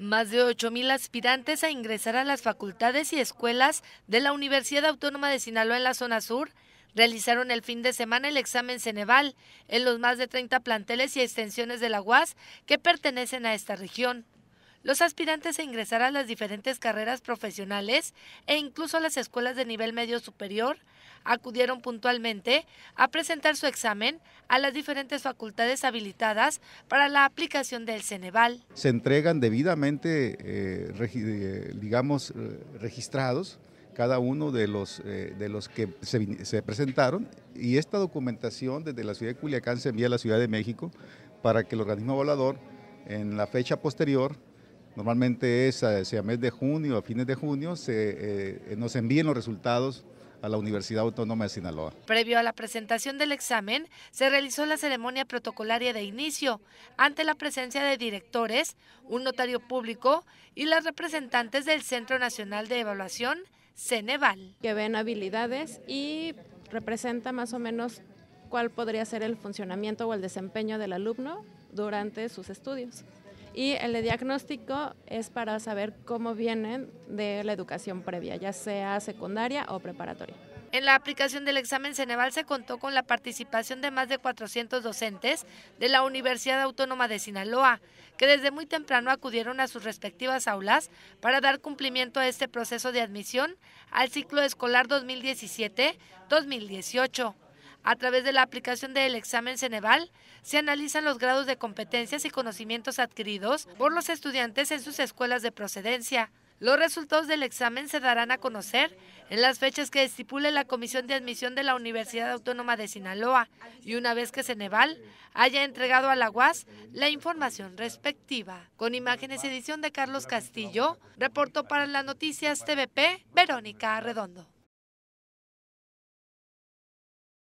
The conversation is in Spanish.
más de 8.000 aspirantes a ingresar a las facultades y escuelas de la Universidad Autónoma de Sinaloa en la zona sur realizaron el fin de semana el examen Ceneval en los más de 30 planteles y extensiones de la UAS que pertenecen a esta región. Los aspirantes a ingresar a las diferentes carreras profesionales e incluso a las escuelas de nivel medio superior acudieron puntualmente a presentar su examen a las diferentes facultades habilitadas para la aplicación del Ceneval. Se entregan debidamente, eh, eh, digamos, eh, registrados cada uno de los, de los que se, presentaron y esta documentación desde la ciudad de Culiacán se envía a la Ciudad de México para que el organismo evaluador en la fecha posterior Normalmente es hacia mes de junio, a fines de junio, se, nos envíen los resultados a la Universidad Autónoma de Sinaloa. Previo a la presentación del examen, se realizó la ceremonia protocolaria de inicio, ante la presencia de directores, un notario público y las representantes del Centro Nacional de Evaluación, Ceneval. Que ven habilidades y representa más o menos cuál podría ser el funcionamiento o el desempeño del alumno durante sus estudios. Y el diagnóstico es para saber cómo vienen de la educación previa, ya sea secundaria o preparatoria. En la aplicación del examen Ceneval se contó con la participación de más de 400 docentes de la Universidad Autónoma de Sinaloa, que desde muy temprano acudieron a sus respectivas aulas para dar cumplimiento a este proceso de admisión al ciclo escolar 2017-2018. A través de la aplicación del examen Ceneval, se analizan los grados de competencias y conocimientos adquiridos por los estudiantes en sus escuelas de procedencia. Los resultados del examen se darán a conocer en las fechas que estipule la Comisión de Admisión de la Universidad Autónoma de Sinaloa y una vez que Ceneval haya entregado a la UAS la información respectiva. Con imágenes edición de Carlos Castillo, reportó para las noticias TVP Verónica Redondo.